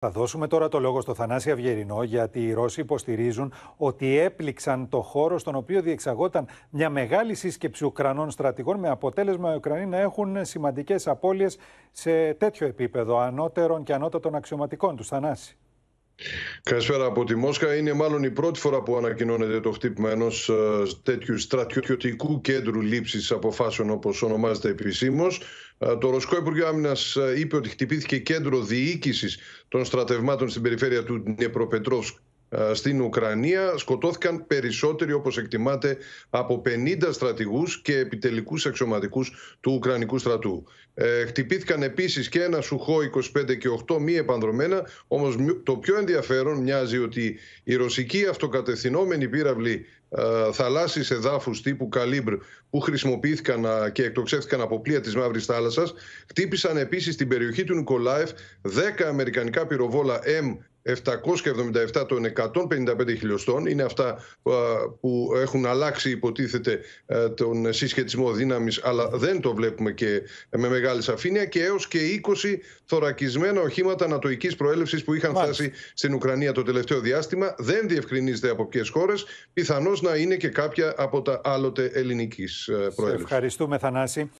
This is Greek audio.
Θα δώσουμε τώρα το λόγο στο Θανάση Αυγερινό γιατί οι Ρώσοι υποστηρίζουν ότι έπληξαν το χώρο στον οποίο διεξαγόταν μια μεγάλη σύσκεψη Ουκρανών στρατηγών με αποτέλεσμα οι Ουκρανοί να έχουν σημαντικές απώλειες σε τέτοιο επίπεδο ανώτερων και ανώτατων αξιωματικών τους Θανάση. Καλησπέρα από τη Μόσχα. Είναι μάλλον η πρώτη φορά που ανακοινώνεται το χτύπημα ενός ε, τέτοιου στρατιωτικού κέντρου λήψης αποφάσεων, όπως ονομάζεται επισήμως. Ε, το Ρωσικό Υπουργείο Άμυνας ε, είπε ότι χτυπήθηκε κέντρο διοίκησης των στρατευμάτων στην περιφέρεια του Νεπροπετρόφσκ ε, στην Ουκρανία σκοτώθηκαν περισσότεροι όπως εκτιμάται από 50 στρατηγούς και επιτελικούς αξιωματικούς του Ουκρανικού στρατού. Ε, χτυπήθηκαν επίσης και ένα Σουχό 25 και 8 μη επανδρομένα, όμως το πιο ενδιαφέρον μοιάζει ότι η ρωσική αυτοκατευθυνόμενη πύραυλη ε, θαλάσσης εδάφους τύπου Καλίμπρ που χρησιμοποιήθηκαν και εκτοξεύτηκαν από πλοία της Μαύρης Θάλασσας χτύπησαν επίσης στην περιοχή του Νικολάεφ 10 αμερικανικά πυροβόλα M 777 των 155 χιλιοστών. Είναι αυτά που έχουν αλλάξει υποτίθεται ε, τον συσχετισμό δύναμης αλλά δεν το βλέπουμε και με μεγάλη σαφήνεια και έως και 20 θωρακισμένα οχήματα ανατοικής προέλευσης που είχαν φτάσει στην Ουκρανία το τελευταίο διάστημα. Δεν διευκρινίζεται από ποιες χώρες. Πιθανώς να είναι και κάποια από τα άλλοτε ελληνικής ε, προέλευσης. Σε ευχαριστούμε Θανάση.